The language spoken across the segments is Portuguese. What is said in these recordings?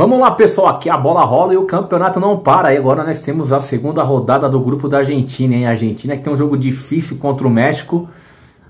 Vamos lá, pessoal. Aqui a bola rola e o campeonato não para. E agora nós temos a segunda rodada do grupo da Argentina, hein? A Argentina que tem um jogo difícil contra o México.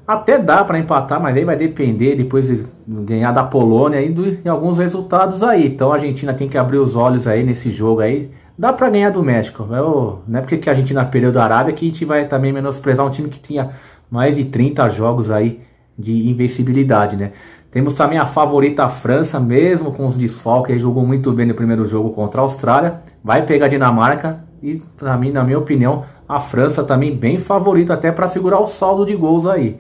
Até dá para empatar, mas aí vai depender depois de ganhar da Polônia e de alguns resultados aí. Então a Argentina tem que abrir os olhos aí nesse jogo aí. Dá para ganhar do México. Eu, é não é porque a Argentina perdeu da Arábia que a gente vai também menosprezar um time que tinha mais de 30 jogos aí de invencibilidade, né? Temos também a favorita a França, mesmo com os desfalques, jogou muito bem no primeiro jogo contra a Austrália. Vai pegar a Dinamarca e, para mim, na minha opinião, a França também bem favorita até para segurar o saldo de gols aí.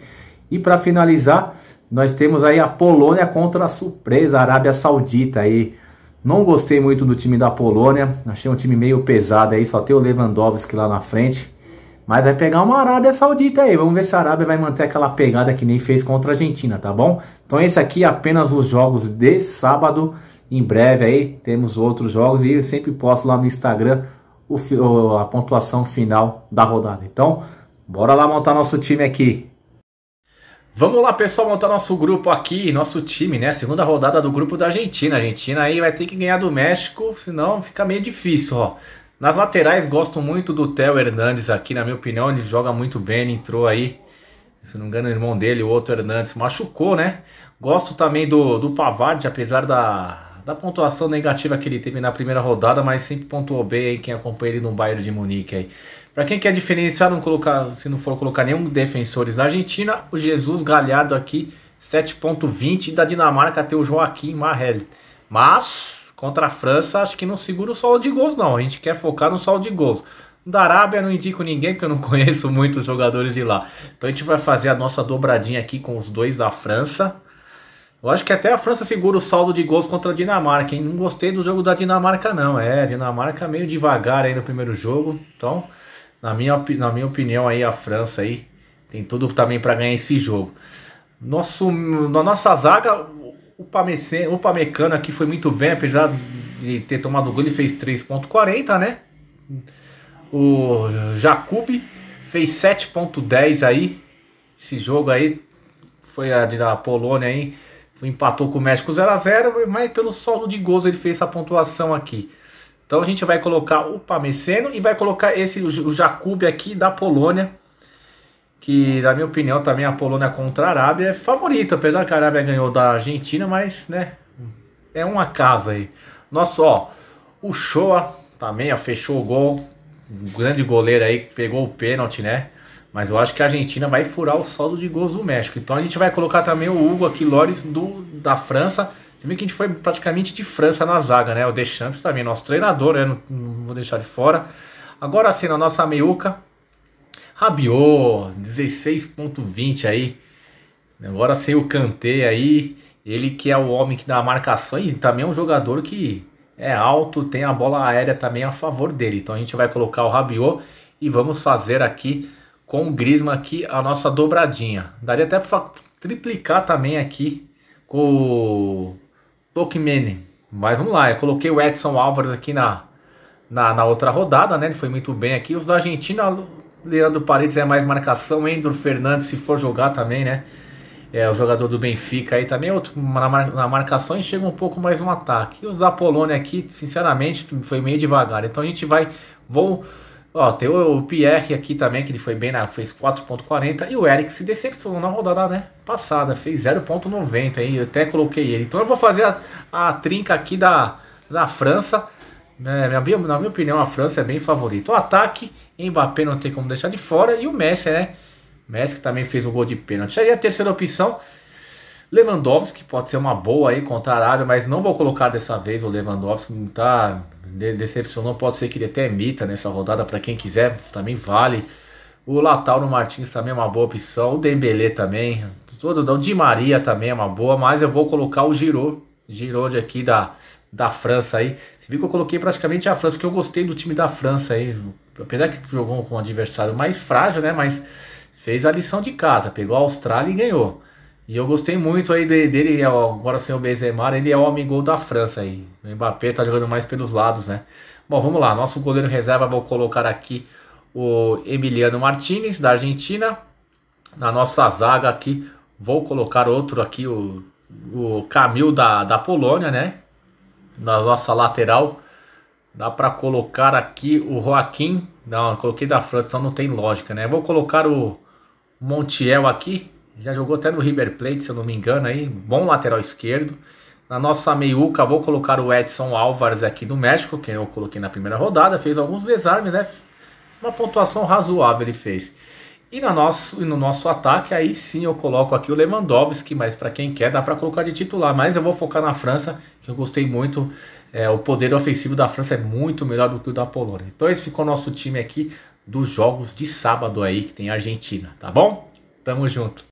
E para finalizar, nós temos aí a Polônia contra a surpresa a Arábia Saudita aí. Não gostei muito do time da Polônia, achei um time meio pesado aí, só tem o Lewandowski lá na frente. Mas vai pegar uma Arábia Saudita aí. Vamos ver se a Arábia vai manter aquela pegada que nem fez contra a Argentina, tá bom? Então esse aqui é apenas os jogos de sábado. Em breve aí temos outros jogos e eu sempre posto lá no Instagram o, a pontuação final da rodada. Então, bora lá montar nosso time aqui. Vamos lá, pessoal, montar nosso grupo aqui, nosso time, né? Segunda rodada do grupo da Argentina. A Argentina aí vai ter que ganhar do México, senão fica meio difícil, ó. Nas laterais, gosto muito do Theo Hernandes aqui, na minha opinião, ele joga muito bem, ele entrou aí. Se não me engano, o irmão dele, o outro Hernandes, machucou, né? Gosto também do, do Pavard, apesar da, da pontuação negativa que ele teve na primeira rodada, mas sempre pontuou bem aí quem acompanha ele no Bayern de Munique aí. Pra quem quer diferenciar, não colocar, se não for colocar nenhum defensores da Argentina, o Jesus Galhardo aqui, 7.20, e da Dinamarca tem o Joaquim Marrelli. Mas, Contra a França, acho que não segura o solo de gols, não. A gente quer focar no solo de gols. Da Arábia não indico ninguém, porque eu não conheço muitos jogadores de lá. Então a gente vai fazer a nossa dobradinha aqui com os dois da França. Eu acho que até a França segura o saldo de gols contra a Dinamarca, hein? Não gostei do jogo da Dinamarca, não. É, a Dinamarca meio devagar aí no primeiro jogo. Então, na minha, na minha opinião, aí a França aí tem tudo também para ganhar esse jogo. Nosso, na nossa zaga, o, Pamecê, o Pamecano aqui foi muito bem, apesar de ter tomado gol, ele fez 3,40, né? O Jacob fez 7,10 aí. Esse jogo aí foi a da Polônia aí. Empatou com o México 0x0, mas pelo saldo de gols ele fez essa pontuação aqui. Então a gente vai colocar o Pameceno e vai colocar esse o Jacob aqui da Polônia que na minha opinião também a Polônia contra a Arábia é favorita, apesar que a Arábia ganhou da Argentina, mas né, é uma casa aí. Nossa, ó, o Shoa também ó, fechou o gol, um grande goleiro aí que pegou o pênalti, né? Mas eu acho que a Argentina vai furar o saldo de gols do México. Então a gente vai colocar também o Hugo aqui, Lores do, da França. Você vê que a gente foi praticamente de França na zaga, né? O Deschamps também, nosso treinador, né? Não, não vou deixar de fora. Agora sim, na nossa meiuca, Rabiot, 16.20 aí. Agora sem o Kanté aí, ele que é o homem que dá a marcação e também é um jogador que é alto, tem a bola aérea também a favor dele. Então a gente vai colocar o Rabiot e vamos fazer aqui com o Griezmann aqui a nossa dobradinha. Daria até para triplicar também aqui com o Tokimene. Mas vamos lá, eu coloquei o Edson Álvares aqui na, na, na outra rodada, né? Ele foi muito bem aqui. Os da Argentina Leandro Paredes é mais marcação, Endro Fernandes, se for jogar também, né? É o jogador do Benfica aí também, outro na, mar, na marcação e chega um pouco mais no ataque. E os da Polônia aqui, sinceramente, foi meio devagar. Então a gente vai. vou, ó, tem o, o Pierre aqui também, que ele foi bem na. fez 4,40. E o Eric se decepcionou na rodada né, passada, fez 0,90 aí. Eu até coloquei ele. Então eu vou fazer a, a trinca aqui da, da França é, na minha, na minha opinião, a França é bem favorita. O ataque, Mbappé não tem como deixar de fora. E o Messi, né? O Messi que também fez o gol de pênalti. Aí a terceira opção, Lewandowski, pode ser uma boa aí contra a Arábia, mas não vou colocar dessa vez o Lewandowski, não tá, decepcionou, pode ser que ele até emita nessa rodada, para quem quiser, também vale. O Latauro Martins também é uma boa opção, o Dembelé também, todo o Di Maria também é uma boa, mas eu vou colocar o Giroud Giroud aqui da, da França aí. Você viu que eu coloquei praticamente a França, porque eu gostei do time da França aí. Apesar que jogou com um adversário mais frágil, né? Mas fez a lição de casa, pegou a Austrália e ganhou. E eu gostei muito aí dele, é agora sem o Benzema, ele é o amigo da França aí. O Mbappé tá jogando mais pelos lados, né? Bom, vamos lá. Nosso goleiro reserva, vou colocar aqui o Emiliano Martinez, da Argentina. Na nossa zaga aqui, vou colocar outro aqui, o o Camil da, da Polônia, né? Na nossa lateral. Dá para colocar aqui o Joaquim. Não, coloquei da França, então não tem lógica, né? Vou colocar o Montiel aqui. Já jogou até no River Plate, se eu não me engano aí. Bom lateral esquerdo. Na nossa meiuca, vou colocar o Edson Álvares aqui do México, que eu coloquei na primeira rodada. Fez alguns desarmes, né? Uma pontuação razoável ele fez. E no, nosso, e no nosso ataque, aí sim eu coloco aqui o Lewandowski, mas para quem quer dá para colocar de titular. Mas eu vou focar na França, que eu gostei muito. É, o poder ofensivo da França é muito melhor do que o da Polônia. Então esse ficou nosso time aqui dos jogos de sábado aí, que tem a Argentina, tá bom? Tamo junto.